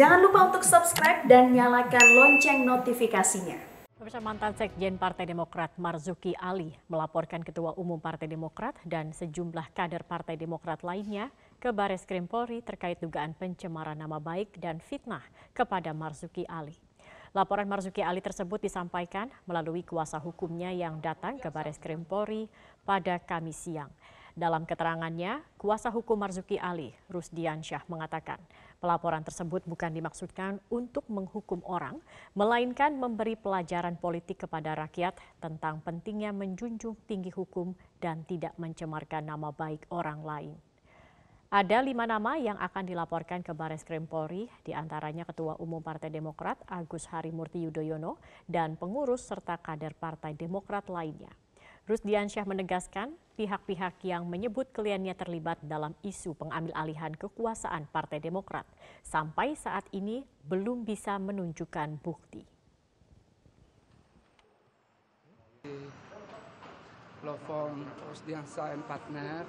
Jangan lupa untuk subscribe dan nyalakan lonceng notifikasinya. Pemirsa mantan Sekjen Partai Demokrat Marzuki Ali melaporkan Ketua Umum Partai Demokrat dan sejumlah kader Partai Demokrat lainnya ke Baris Krim Polri terkait dugaan pencemaran nama baik dan fitnah kepada Marzuki Ali. Laporan Marzuki Ali tersebut disampaikan melalui kuasa hukumnya yang datang ke Baris Krim Polri pada Kamis siang. Dalam keterangannya, kuasa hukum Marzuki Ali, Rusdiansyah mengatakan, pelaporan tersebut bukan dimaksudkan untuk menghukum orang, melainkan memberi pelajaran politik kepada rakyat tentang pentingnya menjunjung tinggi hukum dan tidak mencemarkan nama baik orang lain. Ada lima nama yang akan dilaporkan ke Baris Krim Polri, diantaranya Ketua Umum Partai Demokrat Agus Harimurti Yudhoyono dan pengurus serta kader Partai Demokrat lainnya. Rusdiansyah menegaskan pihak-pihak yang menyebut kliennya terlibat dalam isu pengambil alihan kekuasaan Partai Demokrat sampai saat ini belum bisa menunjukkan bukti. Law firm Rusdiansyah Partner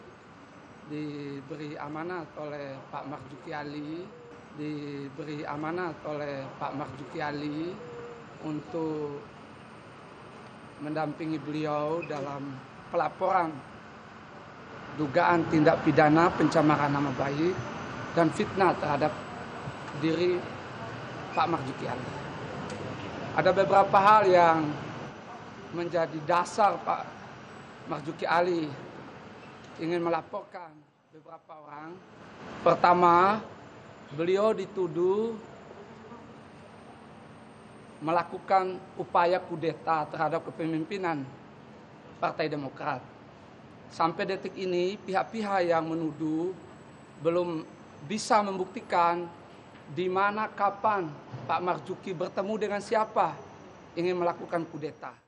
diberi amanat oleh Pak Marjuki Ali, diberi amanat oleh Pak Marjuki Ali untuk mendampingi beliau dalam pelaporan dugaan tindak pidana pencemaran nama baik dan fitnah terhadap diri Pak Marjuki Ali. Ada beberapa hal yang menjadi dasar Pak Marjuki Ali ingin melaporkan beberapa orang. Pertama, beliau dituduh melakukan upaya kudeta terhadap kepemimpinan Partai Demokrat. Sampai detik ini pihak-pihak yang menuduh belum bisa membuktikan di mana kapan Pak Marzuki bertemu dengan siapa ingin melakukan kudeta.